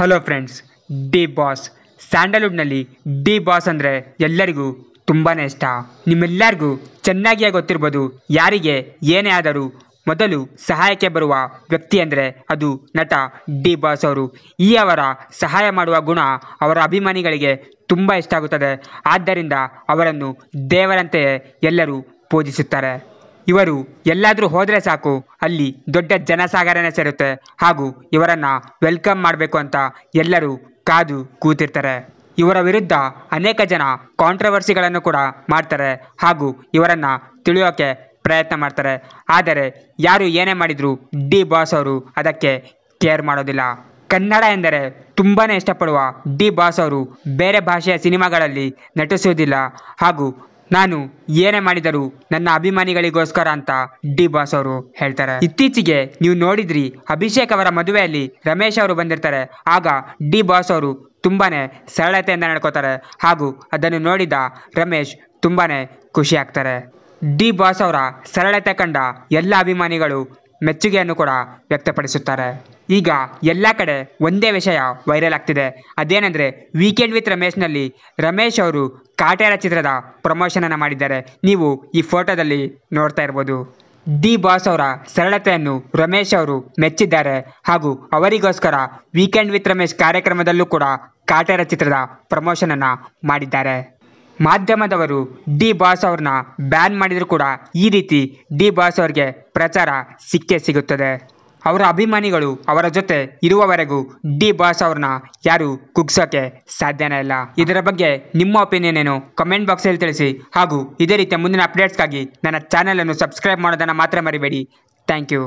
hello friends D boss ಸ್ಯಾಂಡಲ್ವುಡ್ನಲ್ಲಿ D boss ಅಂದರೆ ಎಲ್ಲರಿಗೂ ತುಂಬಾ ಇಷ್ಟ ನಿಮ್ಮೆಲ್ಲರಿಗೂ ಚೆನ್ನಾಗಿಯೇ ಗೊತ್ತಿರ್ಬೋದು ಯಾರಿಗೆ ಏನೇ ಆದರೂ ಮೊದಲು ಸಹಾಯಕ್ಕೆ ಬರುವ ವ್ಯಕ್ತಿ ಅಂದರೆ ಅದು ನಟ ಡಿ ಬಾಸ್ ಅವರು ಈ ಅವರ ಸಹಾಯ ಮಾಡುವ ಗುಣ ಅವರ ಅಭಿಮಾನಿಗಳಿಗೆ ತುಂಬ ಇಷ್ಟ ಆಗುತ್ತದೆ ಆದ್ದರಿಂದ ಅವರನ್ನು ದೇವರಂತೆಯೇ ಎಲ್ಲರೂ ಪೂಜಿಸುತ್ತಾರೆ ಇವರು ಎಲ್ಲಾದರೂ ಹೋದರೆ ಸಾಕು ಅಲ್ಲಿ ದೊಡ್ಡ ಜನಸಾಗರನೇ ಸೇರುತ್ತೆ ಹಾಗೂ ಇವರನ್ನು ವೆಲ್ಕಮ್ ಮಾಡಬೇಕು ಅಂತ ಎಲ್ಲರೂ ಕಾದು ಕೂತಿರ್ತಾರೆ ಇವರ ವಿರುದ್ಧ ಅನೇಕ ಜನ ಕಾಂಟ್ರವರ್ಸಿಗಳನ್ನು ಕೂಡ ಮಾಡ್ತಾರೆ ಹಾಗೂ ಇವರನ್ನು ತಿಳಿಯೋಕೆ ಪ್ರಯತ್ನ ಮಾಡ್ತಾರೆ ಆದರೆ ಯಾರು ಏನೇ ಮಾಡಿದರೂ ಡಿ ಬಾಸ್ ಅವರು ಅದಕ್ಕೆ ಕೇರ್ ಮಾಡೋದಿಲ್ಲ ಕನ್ನಡ ಎಂದರೆ ತುಂಬಾ ಇಷ್ಟಪಡುವ ಡಿ ಬಾಸ್ ಅವರು ಬೇರೆ ಭಾಷೆಯ ಸಿನಿಮಾಗಳಲ್ಲಿ ನಟಿಸುವುದಿಲ್ಲ ಹಾಗೂ ನಾನು ಏನೇ ಮಾಡಿದರೂ ನನ್ನ ಅಭಿಮಾನಿಗಳಿಗೋಸ್ಕರ ಅಂತ ಡಿ ಬಾಸ್ ಅವರು ಹೇಳ್ತಾರೆ ಇತ್ತೀಚೆಗೆ ನೀವು ನೋಡಿದ್ರಿ ಅಭಿಷೇಕ್ ಅವರ ಮದುವೆಯಲ್ಲಿ ರಮೇಶ್ ಅವರು ಬಂದಿರ್ತಾರೆ ಆಗ ಡಿ ಬಾಸ್ ಅವರು ತುಂಬಾನೇ ಸರಳತೆಯಿಂದ ನಡ್ಕೋತಾರೆ ಹಾಗೂ ಅದನ್ನು ನೋಡಿದ ರಮೇಶ್ ತುಂಬಾನೇ ಖುಷಿ ಆಗ್ತಾರೆ ಡಿ ಬಾಸ್ ಅವರ ಸರಳತೆ ಕಂಡ ಎಲ್ಲ ಅಭಿಮಾನಿಗಳು ಮೆಚ್ಚುಗೆಯನ್ನು ಕೂಡ ವ್ಯಕ್ತಪಡಿಸುತ್ತಾರೆ ಈಗ ಎಲ್ಲ ಕಡೆ ಒಂದೇ ವಿಷಯ ವೈರಲ್ ಆಗ್ತಿದೆ ಅದೇನೆಂದರೆ ವೀಕೆಂಡ್ ವಿತ್ ರಮೇಶ್ನಲ್ಲಿ ರಮೇಶ್ ಅವರು ಕಾಟೇರ ಚಿತ್ರದ ಪ್ರಮೋಷನನ್ನು ಮಾಡಿದ್ದಾರೆ ನೀವು ಈ ಫೋಟೋದಲ್ಲಿ ನೋಡ್ತಾ ಇರ್ಬೋದು ಡಿ ಬಾಸ್ ಅವರ ಸರಳತೆಯನ್ನು ರಮೇಶ್ ಅವರು ಮೆಚ್ಚಿದ್ದಾರೆ ಹಾಗೂ ಅವರಿಗೋಸ್ಕರ ವೀಕೆಂಡ್ ವಿತ್ ರಮೇಶ್ ಕಾರ್ಯಕ್ರಮದಲ್ಲೂ ಕೂಡ ಕಾಟೇರ ಚಿತ್ರದ ಪ್ರಮೋಷನನ್ನು ಮಾಡಿದ್ದಾರೆ ಮಾಧ್ಯಮದವರು ಡಿ ಬಾಸ್ ಅವ್ರನ್ನ ಬ್ಯಾನ್ ಮಾಡಿದರೂ ಕೂಡ ಈ ರೀತಿ ಡಿ ಬಾಸ್ ಅವ್ರಿಗೆ ಪ್ರಚಾರ ಸಿಕ್ಕೇ ಸಿಗುತ್ತದೆ ಅವರ ಅಭಿಮಾನಿಗಳು ಅವರ ಜೊತೆ ಇರುವವರೆಗೂ ಡಿ ಬಾಸ್ ಅವ್ರನ್ನ ಯಾರು ಕುಗ್ಸೋಕೆ ಸಾಧ್ಯನೇ ಇಲ್ಲ ಇದರ ಬಗ್ಗೆ ನಿಮ್ಮ ಒಪಿನಿಯನ್ ಏನು ಕಮೆಂಟ್ ಬಾಕ್ಸಲ್ಲಿ ತಿಳಿಸಿ ಹಾಗೂ ಇದೇ ರೀತಿಯ ಮುಂದಿನ ಅಪ್ಡೇಟ್ಸ್ಗಾಗಿ ನನ್ನ ಚಾನಲನ್ನು ಸಬ್ಸ್ಕ್ರೈಬ್ ಮಾಡೋದನ್ನು ಮಾತ್ರ ಮರಿಬೇಡಿ ಥ್ಯಾಂಕ್ ಯು